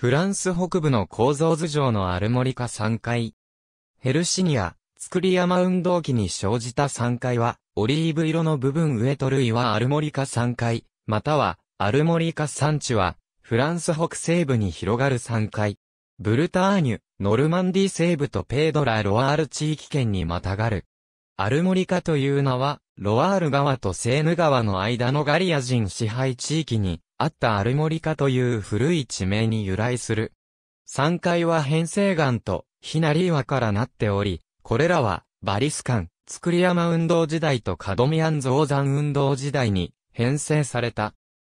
フランス北部の構造図上のアルモリカ3階。ヘルシニア、作り山運動期に生じた3階は、オリーブ色の部分上と類はアルモリカ3階、または、アルモリカ産地は、フランス北西部に広がる3階。ブルターニュ、ノルマンディ西部とペードラ・ロワール地域圏にまたがる。アルモリカという名は、ロワール川とセーヌ川の間のガリア人支配地域にあったアルモリカという古い地名に由来する。3階は変成岩とひなり岩からなっており、これらはバリス間、り山運動時代とカドミアン増山運動時代に編成された。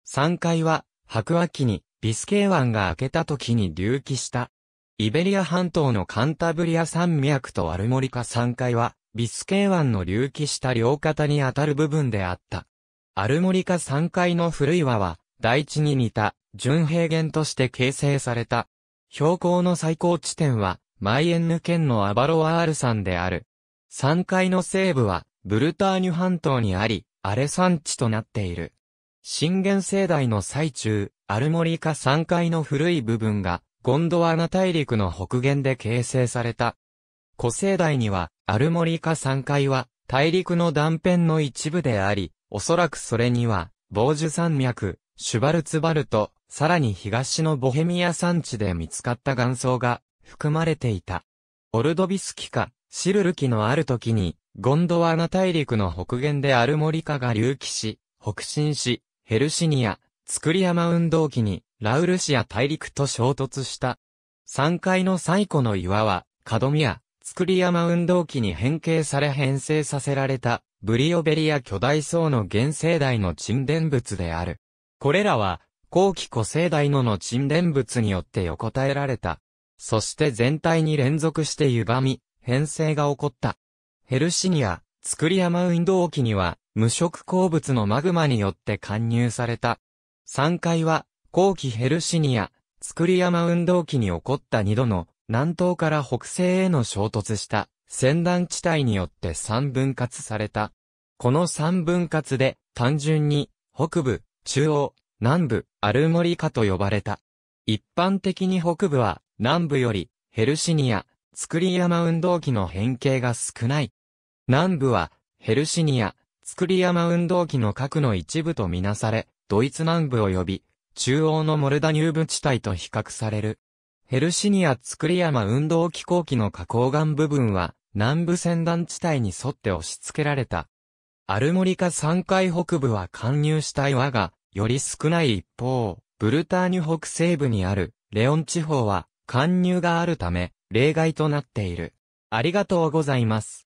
3階は白亜紀にビスケー湾が明けた時に隆起した。イベリア半島のカンタブリア山脈とアルモリカ三階は、ビスケー湾の隆起した両肩にあたる部分であった。アルモリカ三階の古岩は、大地に似た、純平原として形成された。標高の最高地点は、マイエンヌ県のアバロワール山である。山海の西部は、ブルターニュ半島にあり、荒れ山地となっている。震源世代の最中、アルモリカ山海の古い部分が、ゴンドワナ大陸の北限で形成された。古世代には、アルモリカ山海は、大陸の断片の一部であり、おそらくそれには、傍受山脈、シュバルツバルト、さらに東のボヘミア山地で見つかった岩層が含まれていた。オルドビスキカ、シルルキのある時に、ゴンドワナ大陸の北限でアルモリカが隆起し、北進し、ヘルシニア、ツクリ山運動期に、ラウルシア大陸と衝突した。山階の最古の岩は、カドミア、ツクリ山運動期に変形され編成させられた、ブリオベリア巨大層の原生代の沈殿物である。これらは、後期古生代のの沈殿物によって横たえられた。そして全体に連続して歪み、変性が起こった。ヘルシニア、作り山運動機には、無色鉱物のマグマによって貫入された。3階は、後期ヘルシニア、作り山運動機に起こった2度の、南東から北西への衝突した、戦断地帯によって3分割された。この3分割で、単純に、北部、中央、南部、アルモリカと呼ばれた。一般的に北部は、南部より、ヘルシニア、ツク山運動器の変形が少ない。南部は、ヘルシニア、ツク山運動器の核の一部とみなされ、ドイツ南部及び、中央のモルダニューブ地帯と比較される。ヘルシニア・ツク山運動機構機の花崗岩部分は、南部先端地帯に沿って押し付けられた。アルモリカ3海北部は貫入した岩が、より少ない一方、ブルターニュ北西部にあるレオン地方は貫入があるため例外となっている。ありがとうございます。